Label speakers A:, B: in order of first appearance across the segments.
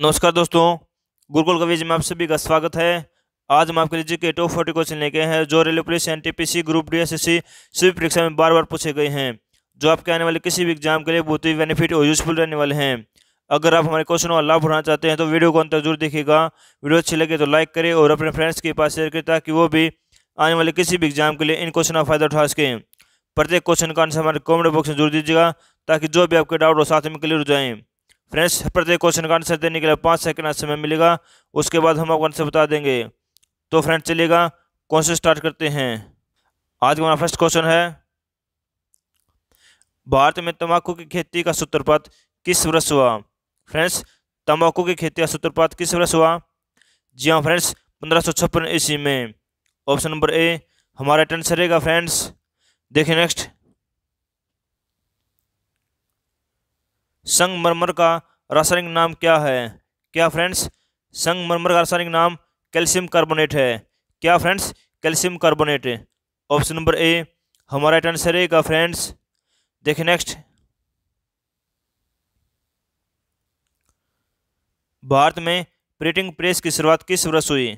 A: नमस्कार दोस्तों गुरुकुल कविज में आप सभी का स्वागत है आज हम आपके लिए के टॉप फोर्टी क्वेश्चन लेके हैं जो railway police N T P C group D S S C सभी परीक्षा में बार बार पूछे गए हैं जो आपके आने वाले किसी भी एग्जाम के लिए बहुत ही बेनिफिट और यूजफुल रहने वाले हैं अगर आप हमारे क्वेश्चनों का लाभ उठाना चाहते हैं तो वीडियो को अंतर जरूर देखिएगा वीडियो अच्छी लगे तो लाइक करें और अपने फ्रेंड्स के पास शेयर करें ताकि वो भी आने वाले किसी भी एग्जाम के लिए इन क्वेश्चनों का फायदा उठा सकें प्रत्येक क्वेश्चन का आंसर हमारे कॉमेंट बॉक्स में जरूर दीजिएगा ताकि जो भी आपके डाउट हो साथ में क्लियर हो जाएँ फ्रेंड्स प्रत्येक क्वेश्चन का आंसर देने के लिए पाँच सेकंड समय मिलेगा उसके बाद हम आपको आंसर बता देंगे तो फ्रेंड्स चलेगा कौन से स्टार्ट करते हैं आज हमारा फर्स्ट क्वेश्चन है भारत में तंबाकू की खेती का सूत्रपात किस वर्ष हुआ फ्रेंड्स तंबाकू की खेती का सूत्रपात किस वर्ष हुआ जी हाँ फ्रेंड्स पंद्रह सौ छप्पन ईस्वी में ऑप्शन नंबर ए हमारा टेंसर रहेगा फ्रेंड्स देखिए नेक्स्ट संगमरमर का रासायनिक नाम क्या है क्या फ्रेंड्स संगमरमर का रासायनिक नाम कैल्शियम कार्बोनेट है क्या friends calcium carbonate option number A हमारा राइट आंसर रहेगा फ्रेंड्स देखिए नेक्स्ट भारत में प्रिंटिंग प्रेस की शुरुआत किस वर्ष हुई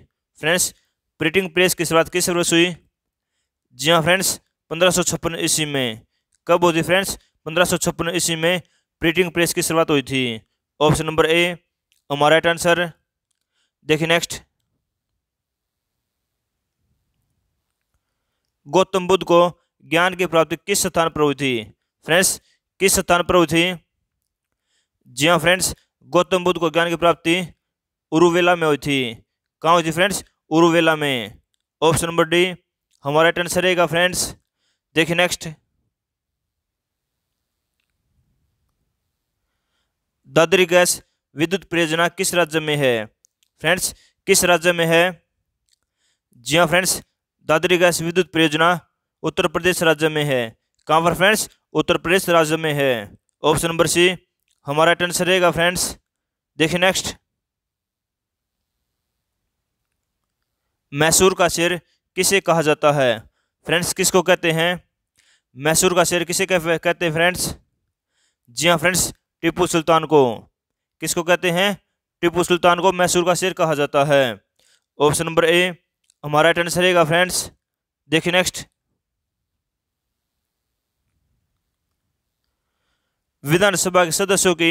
A: फ्रेंड्स प्रिंटिंग प्रेस की शुरुआत किस वर्ष हुई जी हाँ फ्रेंड्स पंद्रह ईस्वी में कब होती फ्रेंड्स पंद्रह ईस्वी में प्रिंटिंग प्रेस की शुरुआत हुई थी ऑप्शन नंबर ए हमारा राइट आंसर देखिए नेक्स्ट गौतम बुद्ध को ज्ञान की प्राप्ति किस स्थान पर हुई थी फ्रेंड्स किस स्थान पर हुई थी जी हाँ फ्रेंड्स गौतम बुद्ध को ज्ञान की प्राप्ति उरुवेला में हुई थी कहाँ हुई थी फ्रेंड्स उरुवेला में ऑप्शन नंबर डी हमारा राइट आंसर रहेगा फ्रेंड्स देखिए नेक्स्ट दादरी गैस विद्युत परियोजना किस राज्य में है फ्रेंड्स किस राज्य में है जी हाँ फ्रेंड्स दादरी गैस विद्युत परियोजना उत्तर प्रदेश राज्य में है कहाँ पर फ्रेंड्स उत्तर प्रदेश राज्य में है ऑप्शन नंबर सी हमारा आंसर रहेगा फ्रेंड्स देखिए नेक्स्ट मैसूर का शेर किसे कहा जाता है फ्रेंड्स किसको कहते हैं मैसूर का शेर किसे कहते हैं फ्रेंड्स जी हाँ फ्रेंड्स टीपू सुल्तान को किसको कहते हैं टीपू सुल्तान को मैसूर का शेर कहा जाता है ऑप्शन नंबर ए हमारा राइट रहेगा फ्रेंड्स देखिए नेक्स्ट विधानसभा के सदस्यों की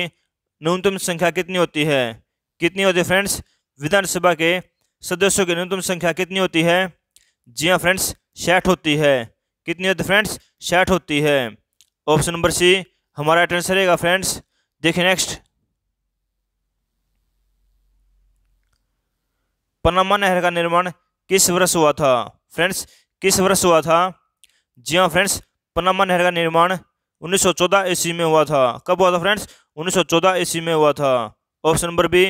A: न्यूनतम संख्या कितनी होती है कितनी होती है फ्रेंड्स विधानसभा के सदस्यों की न्यूनतम संख्या कितनी होती है जी हाँ फ्रेंड्स साठ होती है कितनी होती है फ्रेंड्स साठ होती है ऑप्शन नंबर सी हमारा राइट आंसर रहेगा फ्रेंड्स देखें नेक्स्ट पनामा नहर का निर्माण किस वर्ष हुआ था फ्रेंड्स किस वर्ष हुआ था जी हाँ फ्रेंड्स पनामा नहर का निर्माण 1914 ईस्वी में हुआ था कब हुआ था फ्रेंड्स 1914 ईस्वी में हुआ था ऑप्शन नंबर बी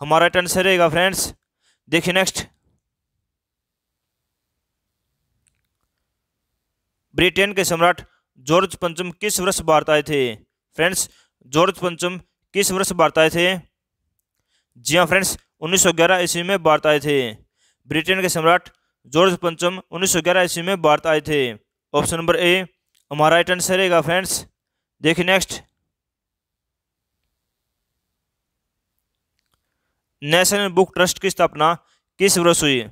A: हमारा टेंसर आंसर रहेगा फ्रेंड्स देखिए नेक्स्ट ब्रिटेन के सम्राट जॉर्ज पंचम किस वर्ष भारत आए थे फ्रेंड्स जॉर्ज पंचम किस वर्ष भारत आए थे जी हाँ फ्रेंड्स 1911 ईस्वी में भारत आए थे ब्रिटेन के सम्राट जॉर्ज पंचम 1911 ईस्वी में भारत आए थे ऑप्शन नंबर ए हमारा राइट आंसर रहेगा फ्रेंड्स देखिए नेक्स्ट नेशनल बुक ट्रस्ट की स्थापना किस वर्ष हुई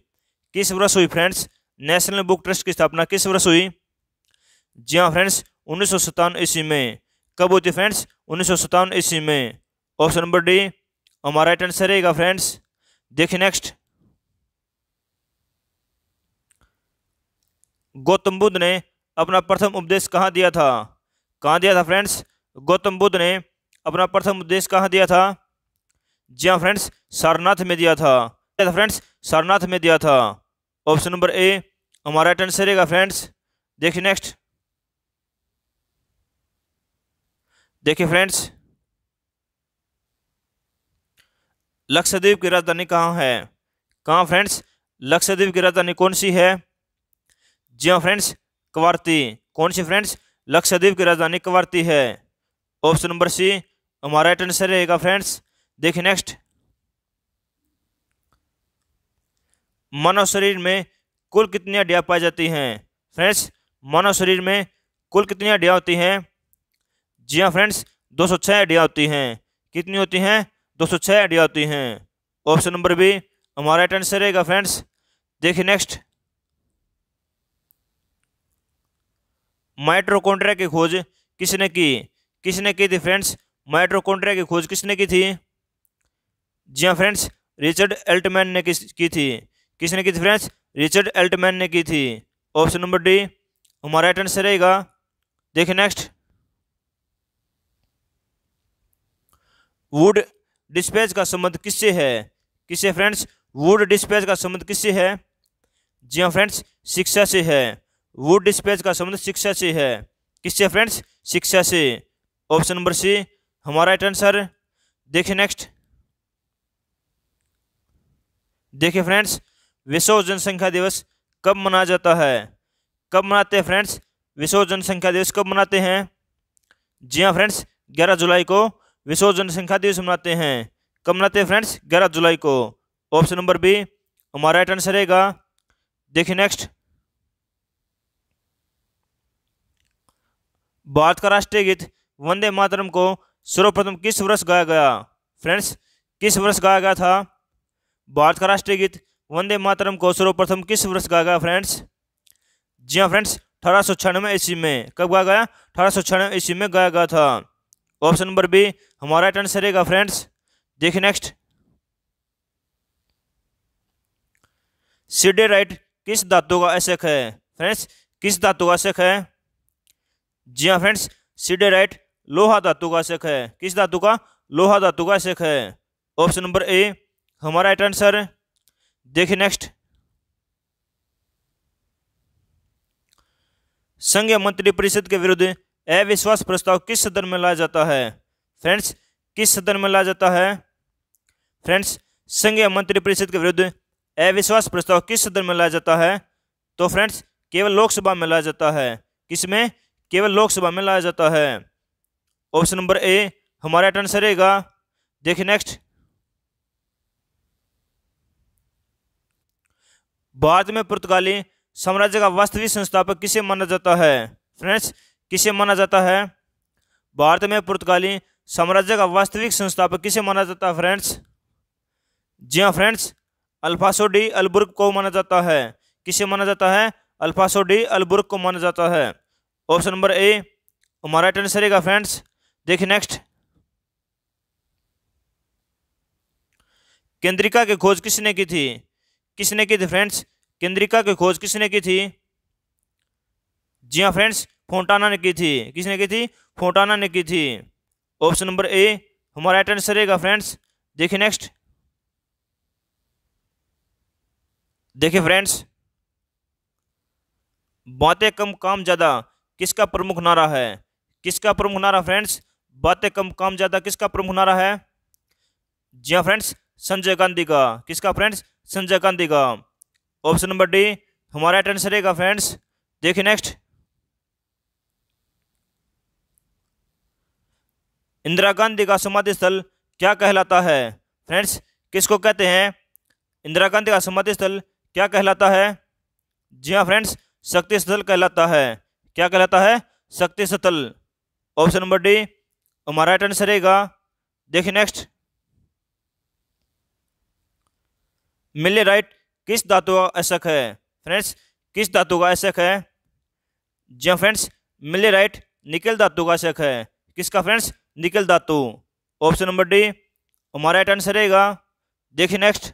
A: किस वर्ष हुई फ्रेंड्स नेशनल बुक ट्रस्ट की स्थापना किस वर्ष हुई जी हाँ फ्रेंड्स उन्नीस सौ ईस्वी में कब होती है फ्रेंड्स उन्नीस सौ ईस्वी में ऑप्शन नंबर डी हमारा राइट आंसर रहेगा फ्रेंड्स देखिए नेक्स्ट गौतम बुद्ध ने अपना प्रथम उपदेश कहाँ दिया था कहाँ दिया था फ्रेंड्स गौतम बुद्ध ने अपना प्रथम उपदेश कहाँ दिया था जी हाँ फ्रेंड्स सारनाथ में दिया था फ्रेंड्स सारनाथ में दिया था ऑप्शन नंबर ए हमारा राइट आंसर रहेगा फ्रेंड्स देखिए नेक्स्ट देखिए फ्रेंड्स लक्षद्वीप की राजधानी कहाँ है कहाँ फ्रेंड्स लक्षद्वीप की राजधानी कौन सी है जी हाँ फ्रेंड्स कवारती कौन सी फ्रेंड्स लक्षद्वीप की राजधानी कवारती है ऑप्शन नंबर सी हमारा राइट आंसर रहेगा फ्रेंड्स देखिए नेक्स्ट मानव शरीर में कुल कितनी हड्डियाँ पाई जाती हैं फ्रेंड्स मानव शरीर में कुल कितनी हड्डियाँ होती हैं जी हाँ फ्रेंड्स दो सौ छः आइडिया होती हैं कितनी होती हैं दो सौ छः आइडिया होती हैं ऑप्शन नंबर बी हमारा राइट आंसर रहेगा फ्रेंड्स देखिए नेक्स्ट माइट्रोकॉन्ड्रिया की खोज किसने की किसने की थी फ्रेंड्स माइट्रोकॉन्ड्रिया की खोज किसने की थी जी हाँ फ्रेंड्स रिचर्ड एल्टमैन ने किस की थी किसने की थी फ्रेंड्स रिचर्ड एल्टमैन ने की थी ऑप्शन नंबर डी हमारा राइट आंसर रहेगा देखिए नेक्स्ट वुड डिस्पैच का संबंध किससे है किससे फ्रेंड्स वुड डिस्पैच का संबंध किससे है जी हाँ फ्रेंड्स शिक्षा से है वुड डिस्पैच का संबंध शिक्षा से है किससे फ्रेंड्स शिक्षा से ऑप्शन नंबर सी हमारा राइट आंसर देखिए नेक्स्ट देखिए फ्रेंड्स विश्व जनसंख्या दिवस कब मनाया जाता है कब मनाते हैं फ्रेंड्स विश्व जनसंख्या दिवस कब मनाते हैं जी हाँ फ्रेंड्स ग्यारह जुलाई को विश्व जनसंख्या दिवस मनाते हैं कब मनाते हैं फ्रेंड्स ग्यारह जुलाई को ऑप्शन नंबर बी हमारा राइट आंसर रहेगा देखिए नेक्स्ट भारत का राष्ट्रीय गीत वंदे मातरम को सर्वप्रथम किस वर्ष गाया गया फ्रेंड्स किस वर्ष गाया गया था भारत का राष्ट्रीय गीत वंदे मातरम को सर्वप्रथम किस वर्ष गाया गया फ्रेंड्स जी हाँ फ्रेंड्स अठारह सौ छियानवे ईस्वी में कब गाया गया अठारह सौ छियानवे ईस्वी में गाया गया था ऑप्शन नंबर बी हमारा आंसर रहेगा फ्रेंड्स देखिए नेक्स्ट सीडे राइट किस धातु का अशक है फ्रेंड्स किस धातु का अशक है जी हाँ फ्रेंड्स सीडे राइट लोहा धातु का अशक है किस धातु का लोहा धातु का अशक है ऑप्शन नंबर ए हमारा राइट आंसर देखिए नेक्स्ट संघीय मंत्रिपरिषद के विरुद्ध अविश्वास प्रस्ताव किस सदन में लाया जाता है फ्रेंड्स किस सदन में लाया जाता है फ्रेंड्स संघीय मंत्रिपरिषद के विरुद्ध अविश्वास प्रस्ताव किस सदन में लाया जाता है तो फ्रेंड्स केवल लोकसभा में लाया जाता है किसमें केवल लोकसभा में लाया जाता है ऑप्शन नंबर ए हमारा आंसर रहेगा देखिए नेक्स्ट भारत में पुर्तगाली साम्राज्य का वास्तविक संस्थापक किसे माना जाता है फ्रेंड्स किसे माना जाता है भारत में पुर्तगाली साम्राज्य का वास्तविक संस्थापक किसे माना जाता है फ्रेंड्स जी हाँ फ्रेंड्स अल्फासो डी अलबुर्ग को माना जाता है किसे माना जाता है अल्फासो डी अलबुर्ग को माना जाता है ऑप्शन नंबर ए हमारा राइट आंसर रहेगा फ्रेंड्स देखिए नेक्स्ट केंद्रिका की के खोज किसने की थी किसने की थी फ्रेंड्स केंद्रिका की के खोज किसने की थी जी हाँ फ्रेंड्स फोटाना ने की थी किसने की थी फोटाना ने की थी ऑप्शन नंबर ए हमारा राइट आंसर रहेगा फ्रेंड्स देखिए नेक्स्ट देखिए फ्रेंड्स बातें कम काम ज़्यादा किसका प्रमुख नारा है किसका प्रमुख नारा फ्रेंड्स बातें कम काम ज़्यादा किसका प्रमुख नारा है जी हाँ फ्रेंड्स संजय गांधी का किसका फ्रेंड्स संजय गांधी का ऑप्शन नंबर डी हमारा राइट आंसर रहेगा फ्रेंड्स देखिए नेक्स्ट इंदिरा गांधी का समाधि स्थल क्या कहलाता है फ्रेंड्स किसको कहते हैं इंदिरा गांधी का समाधि स्थल क्या कहलाता है जी हाँ फ्रेंड्स शक्ति स्थल कहलाता है क्या कहलाता है Shakti Sthal option number D हमारा राइट आंसर रहेगा देखिए नेक्स्ट मिले राइट किस धातु का अशक है फ्रेंड्स किस धातु का अशक है जी हाँ फ्रेंड्स मिले राइट निकल धातु का अशक है किसका फ्रेंड्स निकल धातु ऑप्शन नंबर डी हमारा राइट आंसर रहेगा देखिए नेक्स्ट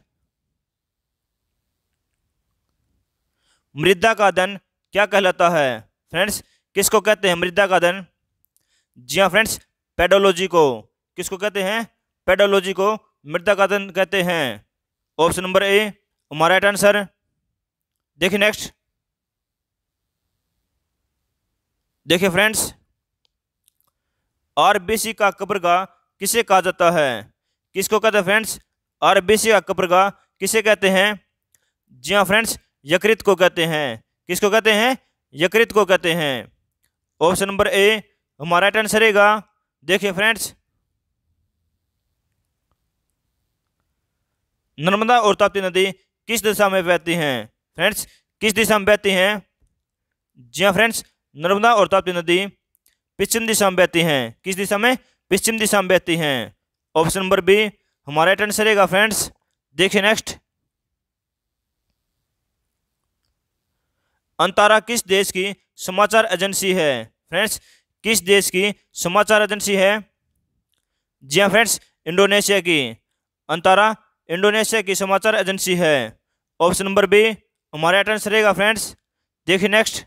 A: मृदा का धन क्या कहलाता है फ्रेंड्स किसको कहते हैं मृदा का धन जी हाँ फ्रेंड्स पेडोलॉजी को किसको कहते हैं पेडोलॉजी को मृदा का धन कहते हैं ऑप्शन नंबर ए हमारा राइट आंसर देखिए नेक्स्ट देखिए फ्रेंड्स आर का कब्रगा किसे कहा जाता है किसको कहते हैं फ्रेंड्स आर का कब्रगा किसे कहते हैं जी हाँ फ्रेंड्स यकृत को कहते हैं किसको कहते हैं यकृत को कहते हैं ऑप्शन नंबर ए हमारा राइट आंसर रहेगा देखिए फ्रेंड्स नर्मदा और ताप्ती नदी किस दिशा में बहती हैं फ्रेंड्स किस दिशा में बहती हैं जी हाँ फ्रेंड्स नर्मदा और ताप्ती नदी पश्चिम दिशा में बहती हैं किस दिशा में पश्चिम दिशा में बहती हैं ऑप्शन नंबर बी हमारा एट आंसर रहेगा फ्रेंड्स देखिए नेक्स्ट अंतारा किस देश की समाचार एजेंसी है फ्रेंड्स किस देश की समाचार एजेंसी है जी हाँ फ्रेंड्स इंडोनेशिया की अंतारा इंडोनेशिया की समाचार एजेंसी है ऑप्शन नंबर बी हमारा एट आंसर रहेगा फ्रेंड्स देखिए नेक्स्ट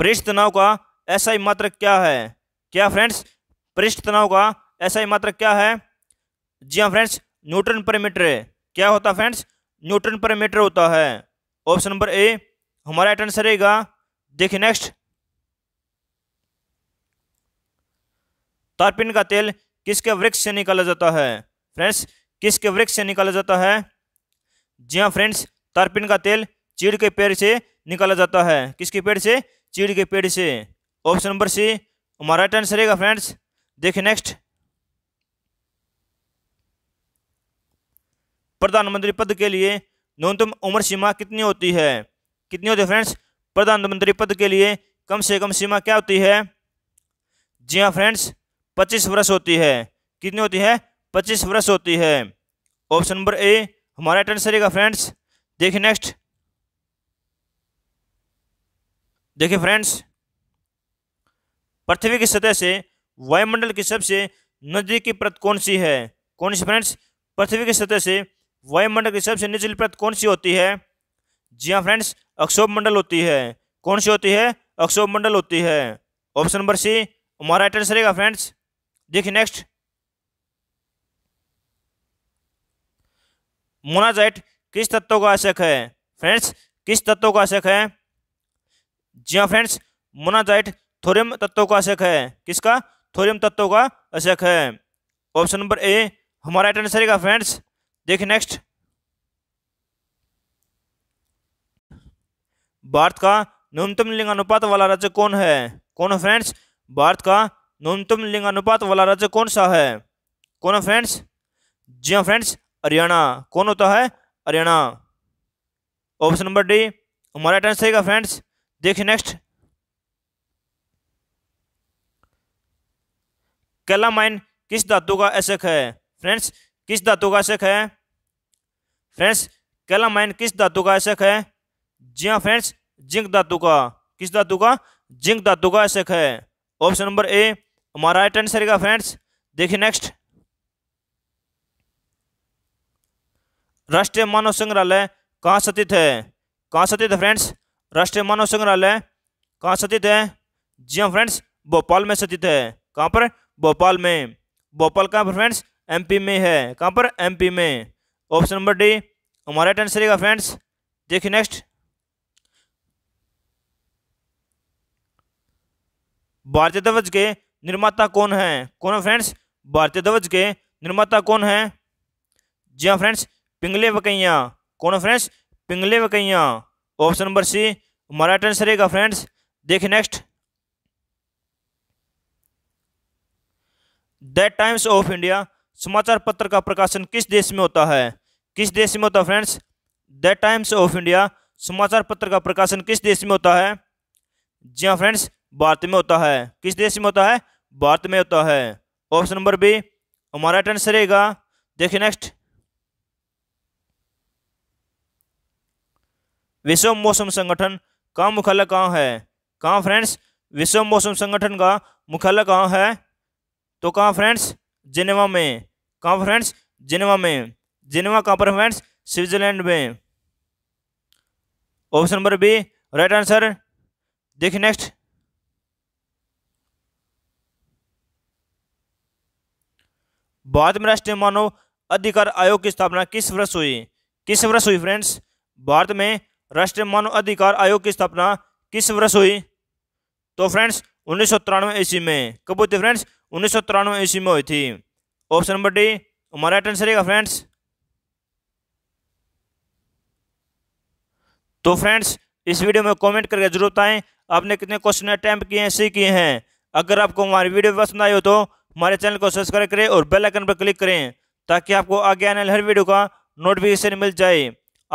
A: पृष्ठ तनाव का ऐसा ही मात्र क्या है क्या फ्रेंड्स पृष्ठ तनाव का ऐसा ही मात्र क्या है जी हाँ फ्रेंड्स न्यूटन पर मीटर क्या होता है फ्रेंड्स न्यूटन पर मीटर होता है ऑप्शन नंबर ए हमारा राइट आंसर रहेगा देखिए नेक्स्ट तारपिन का तेल किसके वृक्ष से निकाला जाता है फ्रेंड्स किसके वृक्ष से निकाला जाता है जी हाँ फ्रेंड्स तारपिन का तेल चीड़ के पेड़ से निकाला जाता है किसके पेड़ से चीड़ के पेड़ से ऑप्शन नंबर सी हमारा राइट आंसर रहेगा फ्रेंड्स देखिए नेक्स्ट प्रधानमंत्री पद के लिए न्यूनतम उम्र सीमा कितनी होती है कितनी होती है फ्रेंड्स प्रधानमंत्री पद के लिए कम से कम सीमा क्या होती है जी हाँ फ्रेंड्स पच्चीस वर्ष होती है कितनी होती है पच्चीस वर्ष होती है ऑप्शन नंबर ए हमारा आंसर रहेगा फ्रेंड्स देखिए नेक्स्ट देखिए फ्रेंड्स पृथ्वी की सतह से वायुमंडल की सबसे नजदीकी प्रत कौन सी है कौन सी फ्रेंड्स पृथ्वी की सतह से वायुमंडल की सबसे निचली प्रत कौन सी होती है जी हाँ फ्रेंड्स अक्षोभ मंडल होती है कौन सी होती है अक्षोभ मंडल होती है ऑप्शन नंबर सी हमारा राइट आंसर रहेगा फ्रेंड्स देखिए नेक्स्ट मोनाजाइट किस तत्व का आवश्यक है फ्रेंड्स किस तत्व का आवश्यक है जी हाँ फ्रेंड्स मोनाजाइट थोरियम तत्व का अशक है किसका थोरियम तत्व का अशक है ऑप्शन नंबर ए हमारा राइट आंसर है फ्रेंड्स देखिए नेक्स्ट भारत का न्यूनतम लिंगानुपात वाला राज्य कौन है कौन है फ्रेंड्स भारत का न्यूनतम लिंगानुपात वाला राज्य कौन सा है कौन है फ्रेंड्स जी हाँ फ्रेंड्स हरियाणा कौन होता है हरियाणा ऑप्शन नंबर डी हमारा आंसर है फ्रेंड्स देखिए नेक्स्ट कैलामाइन किस धातु का अशक है फ्रेंड्स किस धातु का अशक है फ्रेंड्स कैलामाइन किस धातु का अशक है जी हाँ फ्रेंड्स जिंक धातु का किस धातु का जिंक धातु का अशक है ऑप्शन नंबर ए हमारा राइट आंसर का फ्रेंड्स देखिए नेक्स्ट राष्ट्रीय मानव संग्रहालय कहाँ स्थित है कहाँ स्थित है फ्रेंड्स राष्ट्रीय मानव संग्रहालय कहाँ स्थित है जी हाँ फ्रेंड्स भोपाल में स्थित है कहाँ पर भोपाल में भोपाल कहाँ पर फ्रेंड्स एमपी में है कहाँ पर एमपी में ऑप्शन नंबर डी हमारा राइट आंसर फ्रेंड्स देखिए नेक्स्ट भारतीय ध्वज के निर्माता कौन है कौन है फ्रेंड्स भारतीय ध्वज के निर्माता कौन है जी हाँ फ्रेंड्स पिंगले वकैया कौन है friends Pingali Venkayya option number C हमारा टेंस रहेगा फ्रेंड्स देखिए next the Times of India समाचार पत्र का प्रकाशन किस देश में होता है किस देश में होता है friends the Times of India समाचार पत्र का प्रकाशन किस देश में होता है जी हाँ फ्रेंड्स भारत में होता है किस देश में होता है भारत में होता है ऑप्शन नंबर बी हमारा आंसर रहेगा देखिए नेक्स्ट विश्व मौसम संगठन का मुख्यालय कहाँ है कहाँ फ्रेंड्स विश्व मौसम संगठन का मुख्यालय कहाँ है तो कहाँ फ्रेंड्स जिनेवा में कहाँ फ्रेंड्स जिनेवा में जिनेवा कहाँ पर फ्रेंड्स स्विट्जरलैंड में option number B right answer देखिए नेक्स्ट भारत में राष्ट्रीय मानव अधिकार आयोग की स्थापना किस वर्ष हुई किस वर्ष हुई फ्रेंड्स भारत में राष्ट्रीय मानव अधिकार आयोग की स्थापना किस वर्ष हुई तो फ्रेंड्स उन्नीस सौ तिरानवे ईस्वी में कब हुई थी फ्रेंड्स उन्नीस सौ तिरानवे ईस्वी में हुई थी ऑप्शन नंबर डी हमारा आंसर रहेगा फ्रेंड्स तो फ्रेंड्स इस वीडियो में कमेंट करके जरूर बताएं आपने कितने क्वेश्चन अटैम्प्ट किए हैं सी किए हैं अगर आपको हमारी वीडियो पसंद आई हो तो हमारे चैनल को सब्सक्राइब करें और बेल आइकन पर क्लिक करें ताकि आपको आगे आने वाली हर वीडियो का नोटिफिकेशन मिल जाए